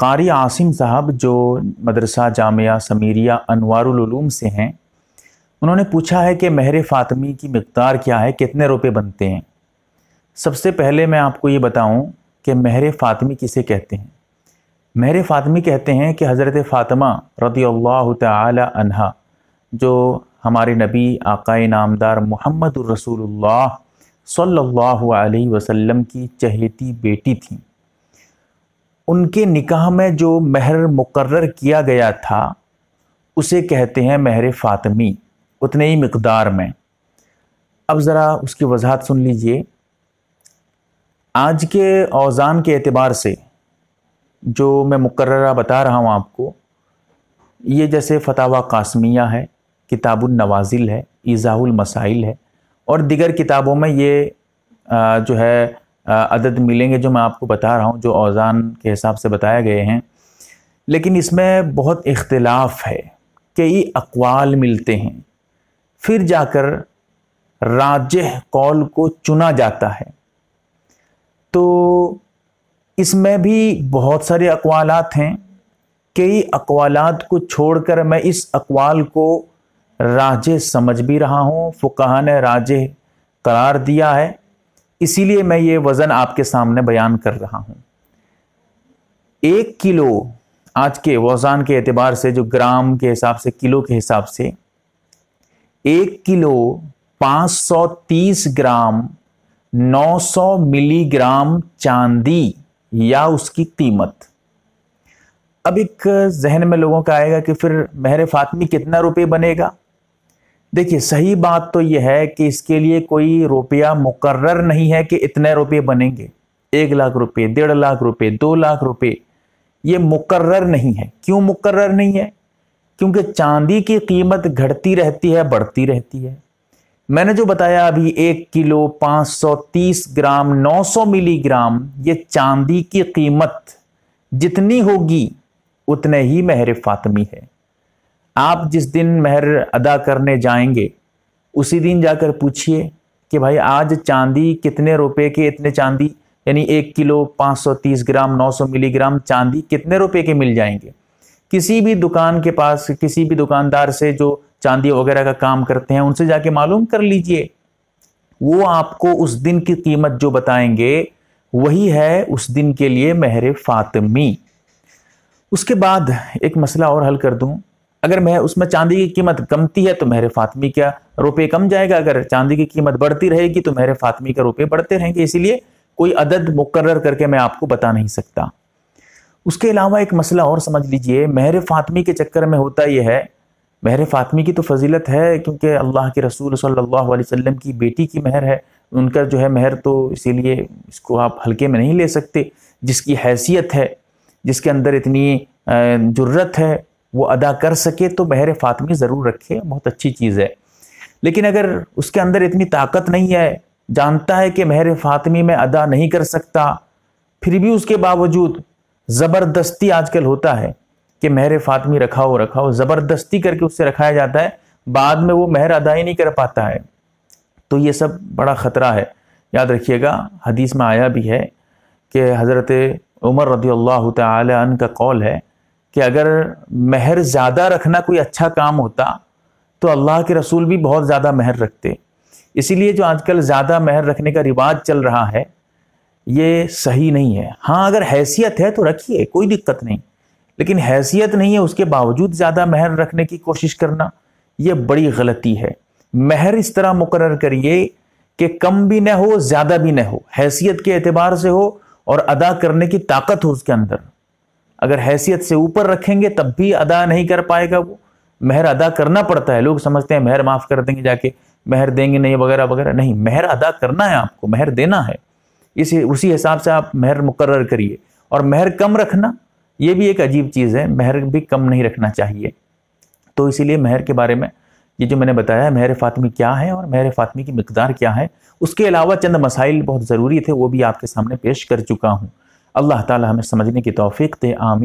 कारी आसिम साहब जो मदरसा जामिया समीरिया अनवारूम से हैं उन्होंने पूछा है कि महर फ़ातमी की मकदार क्या है कितने रुपये बनते हैं सबसे पहले मैं आपको ये बताऊं कि महर फ़ातमी किसे कहते हैं महर फ़ातमी कहते हैं कि हज़रत फ़ातिमा रदी अल्लाह तहा जो हमारे नबी आकाए नामदार मोहम्मद रसूल सल्ला वसम की चहेती बेटी थी उनके निकाह में जो महर मुकर किया गया था उसे कहते हैं महर फ़ातमी उतने ही मकदार में अब ज़रा उसकी वजाहत सुन लीजिए आज के औजान के अतबार से जो मैं मुकर्रा बता रहा हूँ आपको ये जैसे फतावा कासमिया है किताबुल नवाजिल है ईज़ाहुल मसाइल है और दिगर किताबों में ये जो है अदद मिलेंगे जो मैं आपको बता रहा हूँ जो औजान के हिसाब से बताए गए हैं लेकिन इसमें बहुत इख्तलाफ है कई अकवाल मिलते हैं फिर जाकर राज कौल को चुना जाता है तो इसमें भी बहुत सारे अकवाल हैं कई अकवाल को छोड़कर मैं इस अकवाल को राज समझ भी रहा हूँ फ़ुकाहा ने राज करार दिया है इसीलिए मैं ये वज़न आपके सामने बयान कर रहा हूं एक किलो आज के वज़ान के एतबार से जो ग्राम के हिसाब से किलो के हिसाब से एक किलो 530 ग्राम 900 मिलीग्राम चांदी या उसकी कीमत अब एक जहन में लोगों का आएगा कि फिर मेहर फातमी कितना रुपये बनेगा देखिए सही बात तो यह है कि इसके लिए कोई रुपया मुकर्र नहीं है कि इतने रुपये बनेंगे एक लाख रुपये डेढ़ लाख रुपये दो लाख रुपये ये मुकर्र नहीं है क्यों मुकर्र नहीं है क्योंकि चांदी की कीमत घटती रहती है बढ़ती रहती है मैंने जो बताया अभी एक किलो 530 ग्राम 900 मिलीग्राम ये चांदी की कीमत जितनी होगी उतने ही महर फातमी है आप जिस दिन मेहर अदा करने जाएंगे उसी दिन जाकर पूछिए कि भाई आज चांदी कितने रुपए के इतने चांदी यानी एक किलो 530 ग्राम 900 मिलीग्राम चांदी कितने रुपए के मिल जाएंगे किसी भी दुकान के पास किसी भी दुकानदार से जो चांदी वगैरह का काम करते हैं उनसे जाके मालूम कर लीजिए वो आपको उस दिन की कीमत जो बताएंगे वही है उस दिन के लिए मेहर फातमी उसके बाद एक मसला और हल कर दूं अगर मैं उसमें चांदी की कीमत कमती है तो मेरे फातमी का रुपये कम जाएगा अगर चांदी की कीमत बढ़ती रहेगी तो मेरे फातमी का रुपये बढ़ते रहेंगे इसीलिए कोई अदद मुकर करके मैं आपको बता नहीं सकता उसके अलावा एक मसला और समझ लीजिए मेहर फातमी के चक्कर में होता यह है महर फातमी की तो फजीलत है क्योंकि अल्लाह के रसूल सल्लल्लाहु अलैहि वसल्लम की बेटी की महर है उनका जो है महर तो इसीलिए इसको आप हल्के में नहीं ले सकते जिसकी हैसियत है जिसके अंदर इतनी जरूरत है वो अदा कर सके तो बहर फातमी ज़रूर रखे बहुत अच्छी चीज़ है लेकिन अगर उसके अंदर इतनी ताकत नहीं है जानता है कि महर फातमी में अदा नहीं कर सकता फिर भी उसके बावजूद ज़बरदस्ती आजकल होता है कि महर फातमी रखाओ रखाओ ज़बरदस्ती करके उससे रखाया जाता है बाद में वो महर अदा ही नहीं कर पाता है तो ये सब बड़ा ख़तरा है याद रखिएगा हदीस में आया भी है कि हज़रत उमर रदी अल्लाह तन का कौल है कि अगर महर ज़्यादा रखना कोई अच्छा काम होता तो अल्लाह के रसूल भी बहुत ज़्यादा महर रखते इसीलिए जो आजकल ज़्यादा महर रखने का रिवाज चल रहा है ये सही नहीं है हाँ अगर हैसियत है तो रखिए कोई दिक्कत नहीं लेकिन हैसियत नहीं है उसके बावजूद ज़्यादा महर रखने की कोशिश करना ये बड़ी गलती है महर इस तरह मुकर करिए कि कम भी न हो ज़्यादा भी न हो हैसियत के एतबार से हो और अदा करने की ताकत हो उसके अंदर अगर हैसियत से ऊपर रखेंगे तब भी अदा नहीं कर पाएगा वो मेहर अदा करना पड़ता है लोग समझते हैं मेहर माफ़ कर देंगे जाके मेहर देंगे नहीं वगैरह वगैरह नहीं मेहर अदा करना है आपको मेहर देना है इस उसी हिसाब से आप मेहर मुकर करिए और मेहर कम रखना ये भी एक अजीब चीज़ है मेहर भी कम नहीं रखना चाहिए तो इसीलिए मेहर के बारे में ये जो मैंने बताया मेहर फ़ातमी क्या है और मेहर फ़ातमी की मकदार क्या है उसके अलावा चंद मसाइल बहुत ज़रूरी थे वो भी आपके सामने पेश कर चुका हूँ अल्लाह ताला हमें समझने की तौफीक दे आमीन